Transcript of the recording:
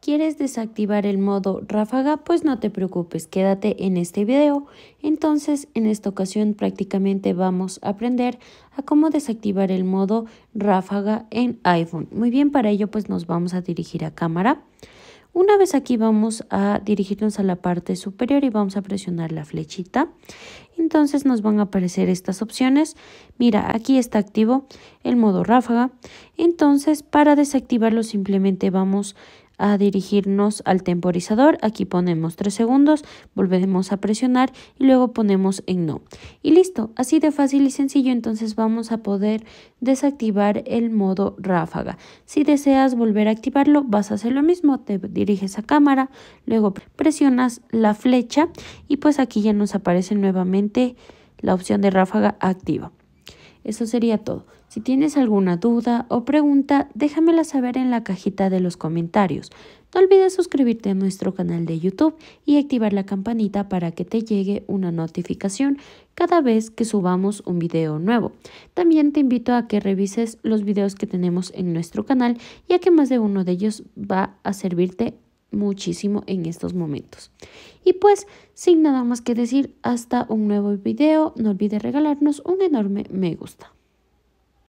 ¿Quieres desactivar el modo ráfaga? Pues no te preocupes, quédate en este video. Entonces, en esta ocasión prácticamente vamos a aprender a cómo desactivar el modo ráfaga en iPhone. Muy bien, para ello pues nos vamos a dirigir a cámara. Una vez aquí vamos a dirigirnos a la parte superior y vamos a presionar la flechita. Entonces nos van a aparecer estas opciones. Mira, aquí está activo el modo ráfaga. Entonces para desactivarlo simplemente vamos a dirigirnos al temporizador. Aquí ponemos 3 segundos, volvemos a presionar y luego ponemos en no. Y listo, así de fácil y sencillo entonces vamos a poder desactivar el modo ráfaga. Si deseas volver a activarlo, vas a hacer lo mismo, te diriges a cámara, luego presionas la flecha y pues aquí ya nos aparece nuevamente la opción de ráfaga activa. Eso sería todo. Si tienes alguna duda o pregunta, déjamela saber en la cajita de los comentarios. No olvides suscribirte a nuestro canal de YouTube y activar la campanita para que te llegue una notificación cada vez que subamos un video nuevo. También te invito a que revises los videos que tenemos en nuestro canal, ya que más de uno de ellos va a servirte muchísimo en estos momentos. Y pues, sin nada más que decir, hasta un nuevo video, no olvides regalarnos un enorme me gusta.